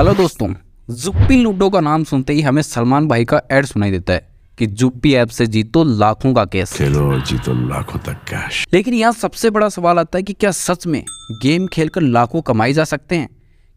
hello दोस्तों जुप्पी ludo का नाम सुनते ही हमें सलमान भाई का एड सुनाई देता है कि जुप्पी ऐप से जीतो लाखों का कैश खेलो जीतो लाखों तक कैश लेकिन यहाँ सबसे बड़ा सवाल आता है कि क्या सच में गेम खेलकर लाखों कमाई जा सकते हैं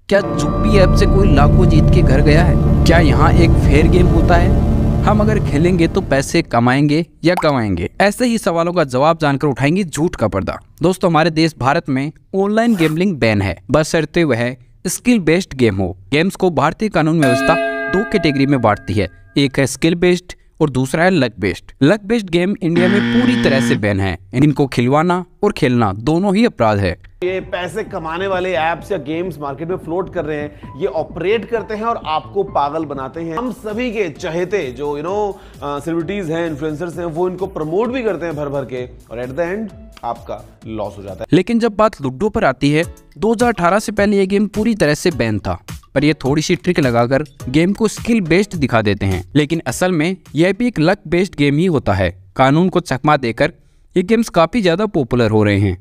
क्या जुप्पी ऐप से कोई लाखों जीत के घर गया है क्या यहाँ एक फेयर गेम होता है हम अगर खेलेंगे तो पैसे कमाएंगे या कमाएंगे ऐसे ही सवालों का जवाब जानकर उठाएंगे झूठ का पर्दा दोस्तों हमारे देश भारत में ऑनलाइन गेमलिंग बैन है बशर्ते वह स्किल बेस्ड गेम हो गेम्स को भारतीय कानून व्यवस्था दो कैटेगरी में बांटती है एक है स्किल बेस्ड और दूसरा है luck based luck based game India में पूरी तरह से बैन है इनको खिलवाना और खेलना दोनों ही अपराध है ये पैसे कमाने वाले एप्स या गेम्स मार्केट में फ्लोट कर रहे हैं ये ऑपरेट करते हैं और आपको पागल बनाते हैं हम सभी के चहेते जो यू नो सेलिब्रिटीज हैं इन्फ्लुएंसर्स हैं वो इनको प्रमोट भी करते हैं भर भर के और एट द एंड आपका लॉस हो जाता है लेकिन जब बात लूडो पर आती है 2018 से पहले ये गेम पूरी तरह से बैन था पर ये थोड़ी सी ट्रिक लगाकर गेम को स्किल बेस्ड दिखा देते हैं लेकिन असल में यह भी एक लक बेस्ड गेम ही होता है कानून को चकमा देकर ये गेम्स काफ़ी ज़्यादा पॉपुलर हो रहे हैं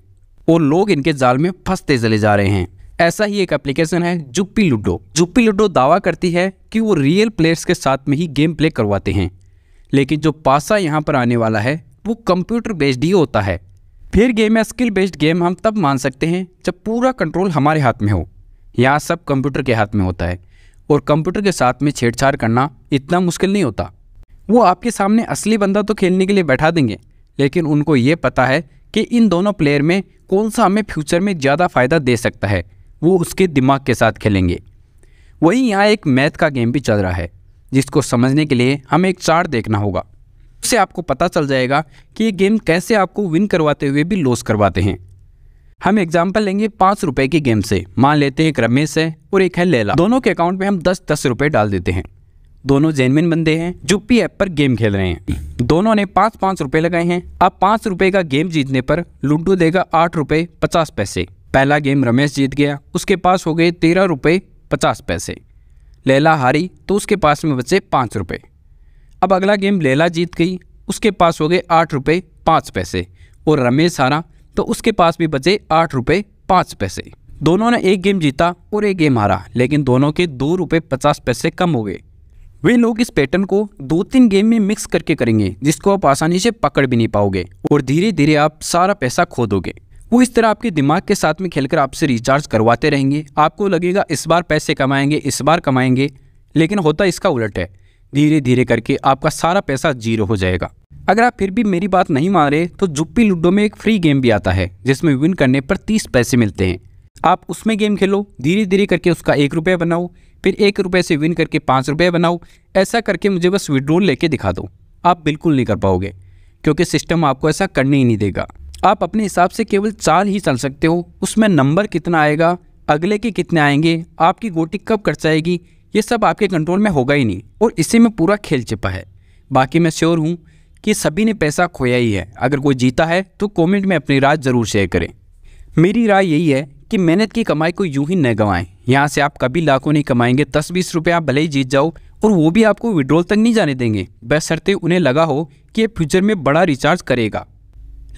और लोग इनके जाल में फंसते चले जा रहे हैं ऐसा ही एक एप्लीकेशन है जुप्पी लूडो जुप्पी लूडो दावा करती है कि वो रियल प्लेयर्स के साथ में ही गेम प्ले करवाते हैं लेकिन जो पासा यहाँ पर आने वाला है वो कंप्यूटर बेस्ड ही होता है फिर गेम या स्किल बेस्ड गेम हम तब मान सकते हैं जब पूरा कंट्रोल हमारे हाथ में हो यहाँ सब कंप्यूटर के हाथ में होता है और कंप्यूटर के साथ में छेड़छाड़ करना इतना मुश्किल नहीं होता वो आपके सामने असली बंदा तो खेलने के लिए बैठा देंगे लेकिन उनको ये पता है कि इन दोनों प्लेयर में कौन सा हमें फ्यूचर में ज़्यादा फ़ायदा दे सकता है वो उसके दिमाग के साथ खेलेंगे वहीं यहाँ एक मैथ का गेम भी चल रहा है जिसको समझने के लिए हमें एक चार्ट देखना होगा इससे आपको पता चल जाएगा कि ये गेम कैसे आपको विन करवाते हुए भी लॉस करवाते हैं हम एग्जाम्पल लेंगे पाँच रुपये की गेम से मान लेते हैं एक रमेश है और एक है लेला दोनों के अकाउंट में हम दस दस रुपये डाल देते हैं दोनों जेनविन बंदे हैं जो पी ऐप पर गेम खेल रहे हैं दोनों ने पाँच पाँच रुपये लगाए हैं अब पाँच रुपये का गेम जीतने पर लूडो देगा आठ रुपये पचास पैसे पहला गेम रमेश जीत गया उसके पास हो गए तेरह रुपये पचास पैसे लैला हारी तो उसके पास में बचे पाँच रुपये अब अगला गेम लेला जीत गई उसके पास हो गए आठ रुपये पाँच पैसे और रमेश हारा तो उसके पास भी बचे आठ रुपये पाँच पैसे दोनों ने एक गेम जीता और एक गेम हारा लेकिन दोनों के दो रुपये पचास पैसे कम हो गए वे लोग इस पैटर्न को दो तीन गेम में मिक्स करके करेंगे जिसको आप आसानी से पकड़ भी नहीं पाओगे और धीरे धीरे आप सारा पैसा खो दोगे वो इस तरह आपके दिमाग के साथ में खेलकर आपसे रिचार्ज करवाते रहेंगे आपको लगेगा इस बार पैसे कमाएंगे इस बार कमाएंगे लेकिन होता इसका उलट है धीरे धीरे करके आपका सारा पैसा जीरो हो जाएगा अगर आप फिर भी मेरी बात नहीं मान रहे तो जुप्पी लूडो में एक फ्री गेम भी आता है जिसमें विन करने पर तीस पैसे मिलते हैं आप उसमें गेम खेलो धीरे धीरे करके उसका एक रुपया बनाओ फिर एक रुपये से विन करके पाँच रुपये बनाओ ऐसा करके मुझे बस विड्रोल लेके दिखा दो आप बिल्कुल नहीं कर पाओगे क्योंकि सिस्टम आपको ऐसा करने ही नहीं देगा आप अपने हिसाब से केवल चाल ही चल सकते हो उसमें नंबर कितना आएगा अगले के कितने आएंगे आपकी गोटी कब कट जाएगी ये सब आपके कंट्रोल में होगा ही नहीं और इसी में पूरा खेल छिपा है बाकी मैं श्योर हूँ कि सभी ने पैसा खोया ही है अगर कोई जीता है तो कमेंट में अपनी राय ज़रूर शेयर करें मेरी राय यही है कि मेहनत की कमाई को यूं ही न गंवाएं यहाँ से आप कभी लाखों नहीं कमाएंगे दस बीस रुपये आप भले ही जीत जाओ और वो भी आपको विड्रॉल तक नहीं जाने देंगे बशर्ते उन्हें लगा हो कि ये फ्यूचर में बड़ा रिचार्ज करेगा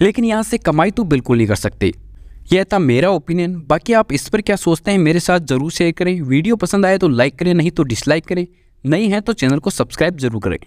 लेकिन यहाँ से कमाई तो बिल्कुल नहीं कर सकते यह था मेरा ओपिनियन बाकी आप इस पर क्या सोचते हैं मेरे साथ ज़रूर शेयर करें वीडियो पसंद आए तो लाइक करें नहीं तो डिसलाइक करें नहीं है तो चैनल को सब्सक्राइब जरूर करें